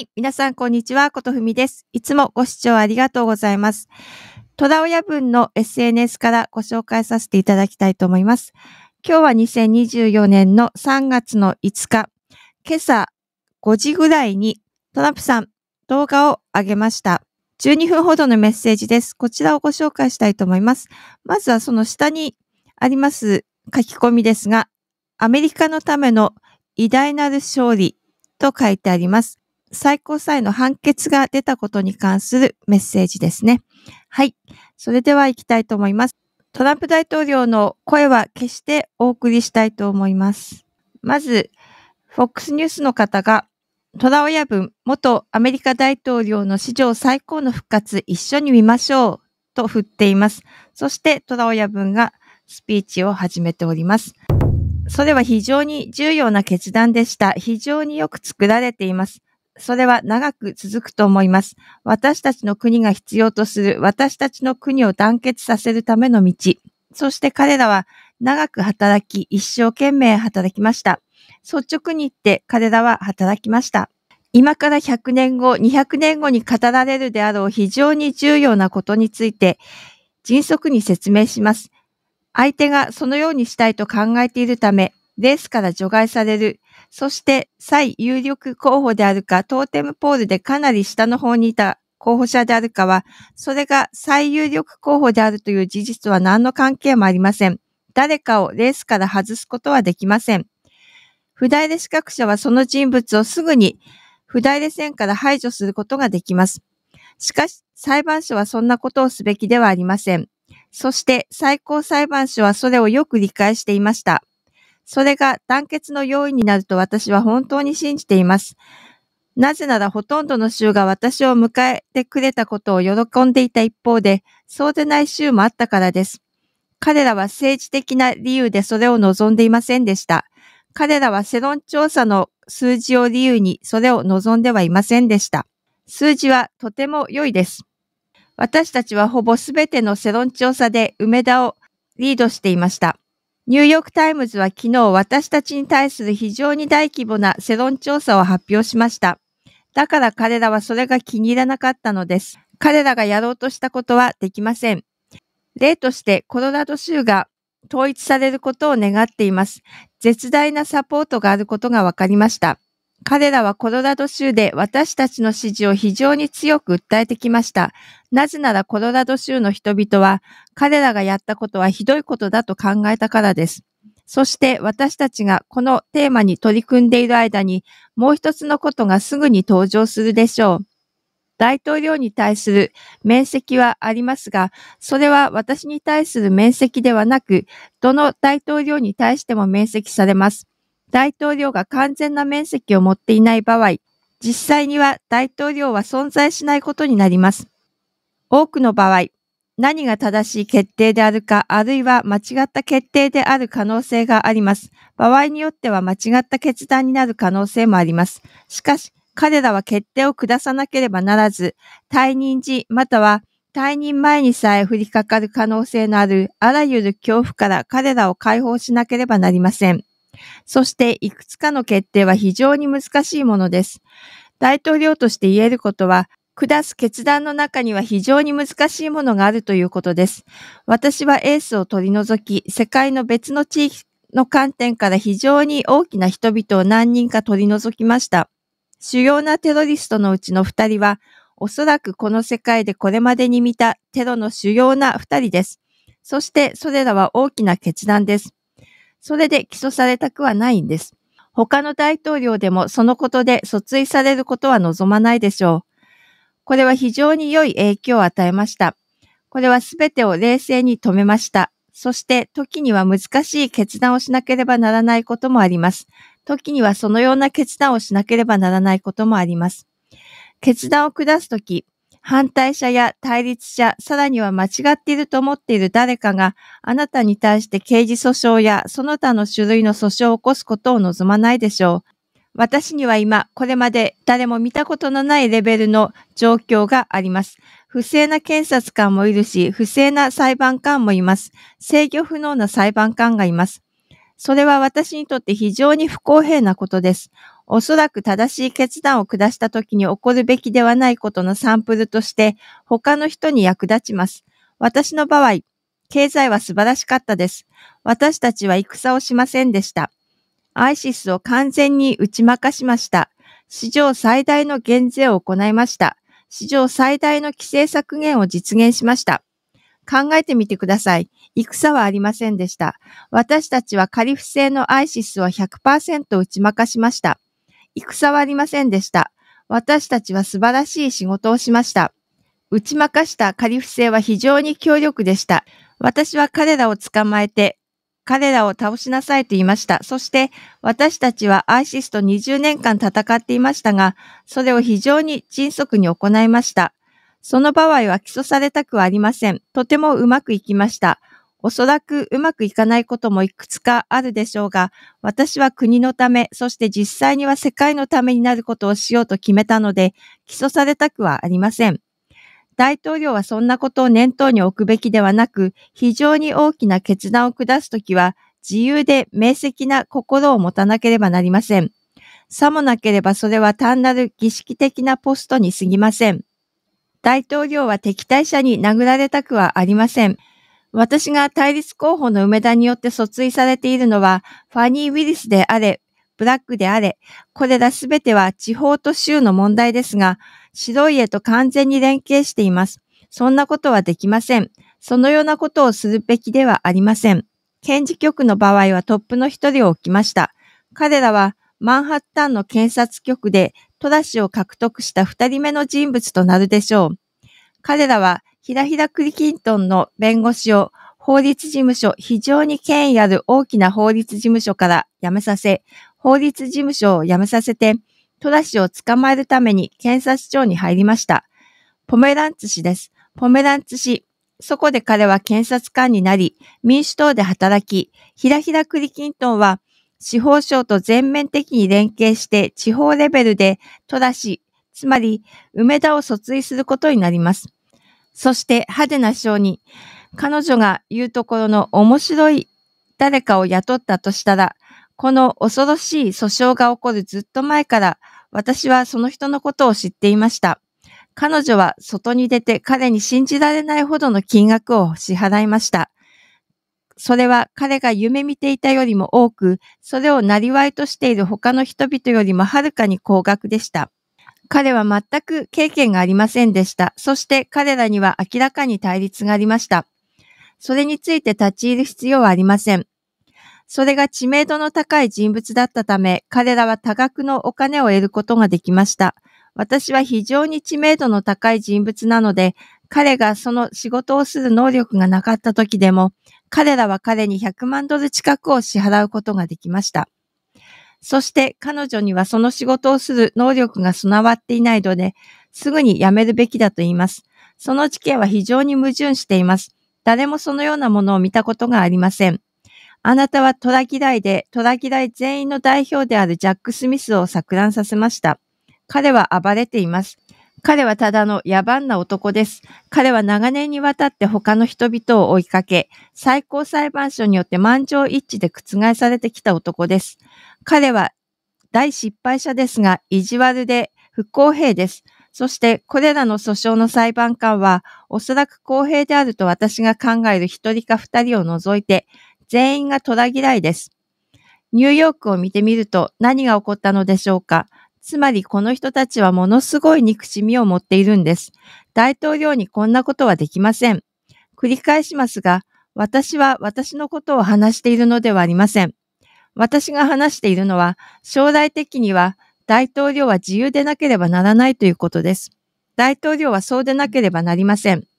い。皆さん、こんにちは。ことふみです。いつもご視聴ありがとうございます。虎親分の SNS からご紹介させていただきたいと思います。今日は2024年の3月の5日、今朝5時ぐらいにトランプさん動画を上げました。12分ほどのメッセージです。こちらをご紹介したいと思います。まずはその下にあります書き込みですが、アメリカのための偉大なる勝利と書いてあります。最高裁の判決が出たことに関するメッセージですね。はい。それでは行きたいと思います。トランプ大統領の声は決してお送りしたいと思います。まず、FOX ニュースの方が、トラ親分、元アメリカ大統領の史上最高の復活、一緒に見ましょうと振っています。そして、トラ親分がスピーチを始めております。それは非常に重要な決断でした。非常によく作られています。それは長く続くと思います。私たちの国が必要とする、私たちの国を団結させるための道。そして彼らは長く働き、一生懸命働きました。率直に言って彼らは働きました。今から100年後、200年後に語られるであろう非常に重要なことについて、迅速に説明します。相手がそのようにしたいと考えているため、レースから除外される、そして、最有力候補であるか、トーテムポールでかなり下の方にいた候補者であるかは、それが最有力候補であるという事実は何の関係もありません。誰かをレースから外すことはできません。不代理資格者はその人物をすぐに不代理線から排除することができます。しかし、裁判所はそんなことをすべきではありません。そして、最高裁判所はそれをよく理解していました。それが団結の要因になると私は本当に信じています。なぜならほとんどの州が私を迎えてくれたことを喜んでいた一方で、そうでない州もあったからです。彼らは政治的な理由でそれを望んでいませんでした。彼らは世論調査の数字を理由にそれを望んではいませんでした。数字はとても良いです。私たちはほぼすべての世論調査で梅田をリードしていました。ニューヨークタイムズは昨日私たちに対する非常に大規模な世論調査を発表しました。だから彼らはそれが気に入らなかったのです。彼らがやろうとしたことはできません。例としてコロラド州が統一されることを願っています。絶大なサポートがあることが分かりました。彼らはコロラド州で私たちの支持を非常に強く訴えてきました。なぜならコロラド州の人々は彼らがやったことはひどいことだと考えたからです。そして私たちがこのテーマに取り組んでいる間にもう一つのことがすぐに登場するでしょう。大統領に対する面積はありますが、それは私に対する面積ではなく、どの大統領に対しても面積されます。大統領が完全な面積を持っていない場合、実際には大統領は存在しないことになります。多くの場合、何が正しい決定であるか、あるいは間違った決定である可能性があります。場合によっては間違った決断になる可能性もあります。しかし、彼らは決定を下さなければならず、退任時または退任前にさえ降りかかる可能性のあるあらゆる恐怖から彼らを解放しなければなりません。そしていくつかの決定は非常に難しいものです。大統領として言えることは、下す決断の中には非常に難しいものがあるということです。私はエースを取り除き、世界の別の地域の観点から非常に大きな人々を何人か取り除きました。主要なテロリストのうちの二人は、おそらくこの世界でこれまでに見たテロの主要な二人です。そしてそれらは大きな決断です。それで起訴されたくはないんです。他の大統領でもそのことで訴追されることは望まないでしょう。これは非常に良い影響を与えました。これは全てを冷静に止めました。そして時には難しい決断をしなければならないこともあります。時にはそのような決断をしなければならないこともあります。決断を下すとき、反対者や対立者、さらには間違っていると思っている誰かがあなたに対して刑事訴訟やその他の種類の訴訟を起こすことを望まないでしょう。私には今、これまで誰も見たことのないレベルの状況があります。不正な検察官もいるし、不正な裁判官もいます。制御不能な裁判官がいます。それは私にとって非常に不公平なことです。おそらく正しい決断を下した時に起こるべきではないことのサンプルとして他の人に役立ちます。私の場合、経済は素晴らしかったです。私たちは戦をしませんでした。アイシスを完全に打ち負かしました。史上最大の減税を行いました。史上最大の規制削減を実現しました。考えてみてください。戦はありませんでした。私たちはカリフ製のアイシスを100%打ち負かしました。戦はありませんでした。私たちは素晴らしい仕事をしました。打ち負かしたカリフ星は非常に強力でした。私は彼らを捕まえて、彼らを倒しなさいと言いました。そして私たちはアイシスと20年間戦っていましたが、それを非常に迅速に行いました。その場合は起訴されたくはありません。とてもうまくいきました。おそらくうまくいかないこともいくつかあるでしょうが、私は国のため、そして実際には世界のためになることをしようと決めたので、起訴されたくはありません。大統領はそんなことを念頭に置くべきではなく、非常に大きな決断を下すときは、自由で明晰な心を持たなければなりません。さもなければそれは単なる儀式的なポストに過ぎません。大統領は敵対者に殴られたくはありません。私が対立候補の梅田によって訴追されているのは、ファニー・ウィリスであれ、ブラックであれ、これらすべては地方と州の問題ですが、白い家と完全に連携しています。そんなことはできません。そのようなことをするべきではありません。検事局の場合はトップの一人を置きました。彼らはマンハッタンの検察局でトラ氏を獲得した二人目の人物となるでしょう。彼らはひらひらクリキントンの弁護士を法律事務所、非常に権威ある大きな法律事務所から辞めさせ、法律事務所を辞めさせて、トラ氏を捕まえるために検察庁に入りました。ポメランツ氏です。ポメランツ氏。そこで彼は検察官になり、民主党で働き、ひらひらクリキントンは、司法省と全面的に連携して地方レベルでトラ氏、つまり梅田を訴追することになります。そして派手な賞に、彼女が言うところの面白い誰かを雇ったとしたら、この恐ろしい訴訟が起こるずっと前から、私はその人のことを知っていました。彼女は外に出て彼に信じられないほどの金額を支払いました。それは彼が夢見ていたよりも多く、それを生りとしている他の人々よりもはるかに高額でした。彼は全く経験がありませんでした。そして彼らには明らかに対立がありました。それについて立ち入る必要はありません。それが知名度の高い人物だったため、彼らは多額のお金を得ることができました。私は非常に知名度の高い人物なので、彼がその仕事をする能力がなかった時でも、彼らは彼に100万ドル近くを支払うことができました。そして彼女にはその仕事をする能力が備わっていないので、すぐに辞めるべきだと言います。その知見は非常に矛盾しています。誰もそのようなものを見たことがありません。あなたはトラキダイで、トラキダイ全員の代表であるジャック・スミスを錯乱させました。彼は暴れています。彼はただの野蛮な男です。彼は長年にわたって他の人々を追いかけ、最高裁判所によって満場一致で覆されてきた男です。彼は大失敗者ですが、意地悪で不公平です。そして、これらの訴訟の裁判官は、おそらく公平であると私が考える一人か二人を除いて、全員が虎嫌いです。ニューヨークを見てみると何が起こったのでしょうかつまりこの人たちはものすごい憎しみを持っているんです。大統領にこんなことはできません。繰り返しますが、私は私のことを話しているのではありません。私が話しているのは、将来的には大統領は自由でなければならないということです。大統領はそうでなければなりません。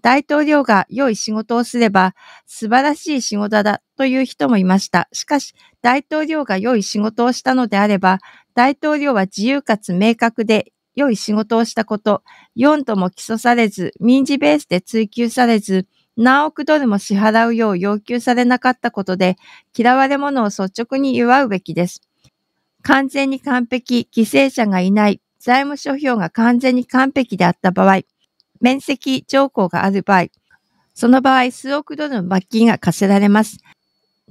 大統領が良い仕事をすれば素晴らしい仕事だという人もいました。しかし、大統領が良い仕事をしたのであれば、大統領は自由かつ明確で良い仕事をしたこと、4度も起訴されず、民事ベースで追及されず、何億ドルも支払うよう要求されなかったことで、嫌われ者を率直に祝うべきです。完全に完璧、犠牲者がいない、財務諸表が完全に完璧であった場合、面積条項がある場合、その場合数億ドルの罰金が課せられます。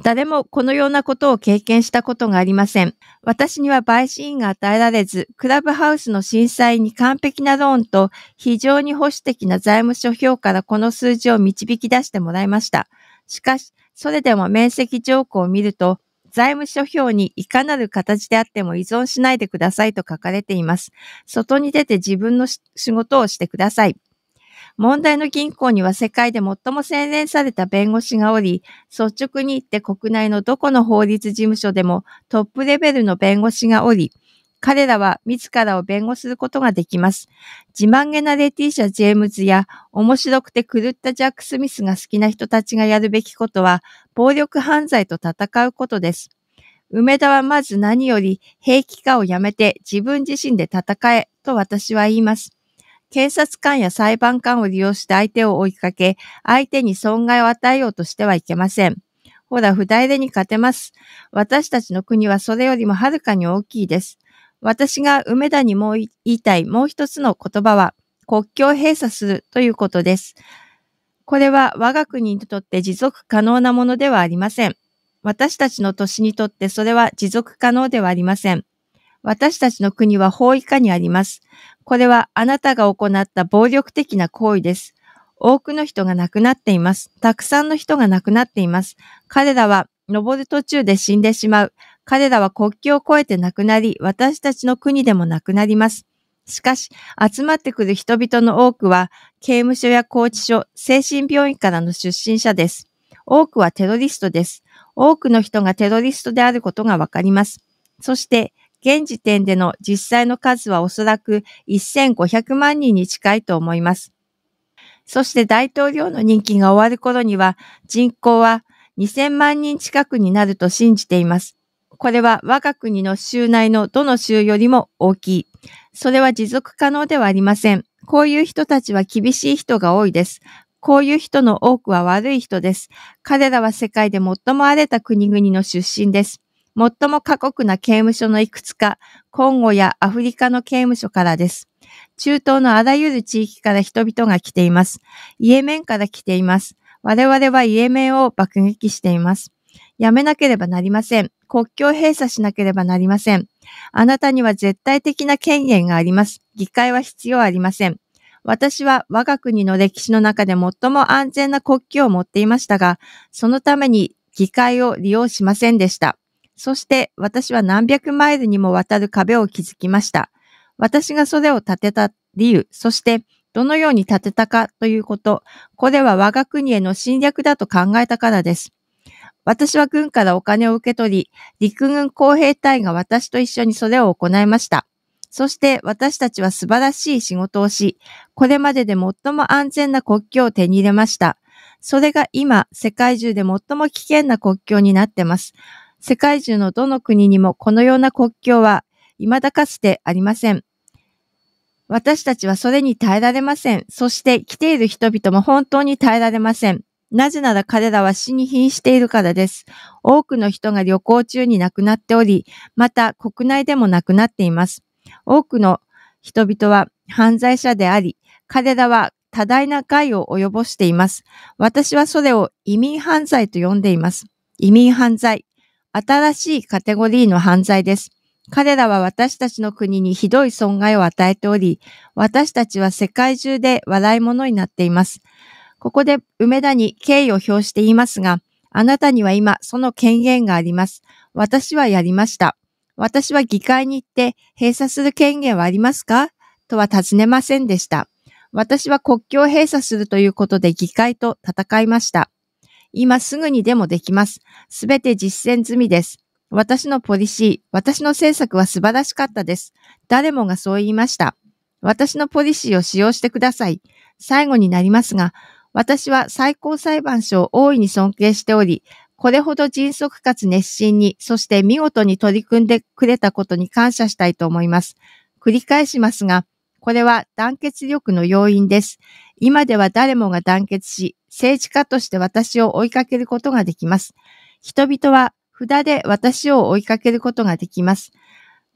誰もこのようなことを経験したことがありません。私には陪審員が与えられず、クラブハウスの震災に完璧なローンと非常に保守的な財務諸表からこの数字を導き出してもらいました。しかし、それでも面積条項を見ると、財務諸表にいかなる形であっても依存しないでくださいと書かれています。外に出て自分の仕事をしてください。問題の銀行には世界で最も洗練された弁護士がおり、率直に言って国内のどこの法律事務所でもトップレベルの弁護士がおり、彼らは自らを弁護することができます。自慢げなレティーシャ・ジェームズや面白くて狂ったジャック・スミスが好きな人たちがやるべきことは暴力犯罪と戦うことです。梅田はまず何より平気かをやめて自分自身で戦えと私は言います。警察官や裁判官を利用して相手を追いかけ、相手に損害を与えようとしてはいけません。ほら、不代でに勝てます。私たちの国はそれよりもはるかに大きいです。私が梅田にもう言いたいもう一つの言葉は、国境閉鎖するということです。これは我が国にとって持続可能なものではありません。私たちの都市にとってそれは持続可能ではありません。私たちの国は法以下にあります。これはあなたが行った暴力的な行為です。多くの人が亡くなっています。たくさんの人が亡くなっています。彼らは登る途中で死んでしまう。彼らは国境を越えて亡くなり、私たちの国でも亡くなります。しかし、集まってくる人々の多くは、刑務所や拘置所、精神病院からの出身者です。多くはテロリストです。多くの人がテロリストであることがわかります。そして、現時点での実際の数はおそらく1500万人に近いと思います。そして大統領の任期が終わる頃には人口は2000万人近くになると信じています。これは我が国の州内のどの州よりも大きい。それは持続可能ではありません。こういう人たちは厳しい人が多いです。こういう人の多くは悪い人です。彼らは世界で最も荒れた国々の出身です。最も過酷な刑務所のいくつか、コンゴやアフリカの刑務所からです。中東のあらゆる地域から人々が来ています。イエメンから来ています。我々はイエメンを爆撃しています。やめなければなりません。国境閉鎖しなければなりません。あなたには絶対的な権限があります。議会は必要ありません。私は我が国の歴史の中で最も安全な国旗を持っていましたが、そのために議会を利用しませんでした。そして私は何百マイルにもわたる壁を築きました。私がそれを建てた理由、そしてどのように建てたかということ、これは我が国への侵略だと考えたからです。私は軍からお金を受け取り、陸軍工兵隊が私と一緒にそれを行いました。そして私たちは素晴らしい仕事をし、これまでで最も安全な国境を手に入れました。それが今、世界中で最も危険な国境になってます。世界中のどの国にもこのような国境は未だかつてありません。私たちはそれに耐えられません。そして来ている人々も本当に耐えられません。なぜなら彼らは死に瀕しているからです。多くの人が旅行中に亡くなっており、また国内でも亡くなっています。多くの人々は犯罪者であり、彼らは多大な害を及ぼしています。私はそれを移民犯罪と呼んでいます。移民犯罪。新しいカテゴリーの犯罪です。彼らは私たちの国にひどい損害を与えており、私たちは世界中で笑い者になっています。ここで梅田に敬意を表していますが、あなたには今その権限があります。私はやりました。私は議会に行って閉鎖する権限はありますかとは尋ねませんでした。私は国境を閉鎖するということで議会と戦いました。今すぐにでもできます。すべて実践済みです。私のポリシー、私の政策は素晴らしかったです。誰もがそう言いました。私のポリシーを使用してください。最後になりますが、私は最高裁判所を大いに尊敬しており、これほど迅速かつ熱心に、そして見事に取り組んでくれたことに感謝したいと思います。繰り返しますが、これは団結力の要因です。今では誰もが団結し、政治家として私を追いかけることができます。人々は札で私を追いかけることができます。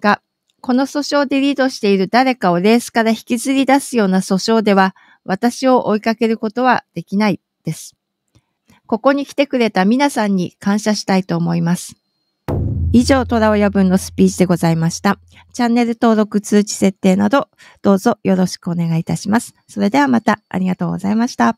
が、この訴訟でリードしている誰かをレースから引きずり出すような訴訟では、私を追いかけることはできないです。ここに来てくれた皆さんに感謝したいと思います。以上、虎親分のスピーチでございました。チャンネル登録通知設定など、どうぞよろしくお願いいたします。それではまた、ありがとうございました。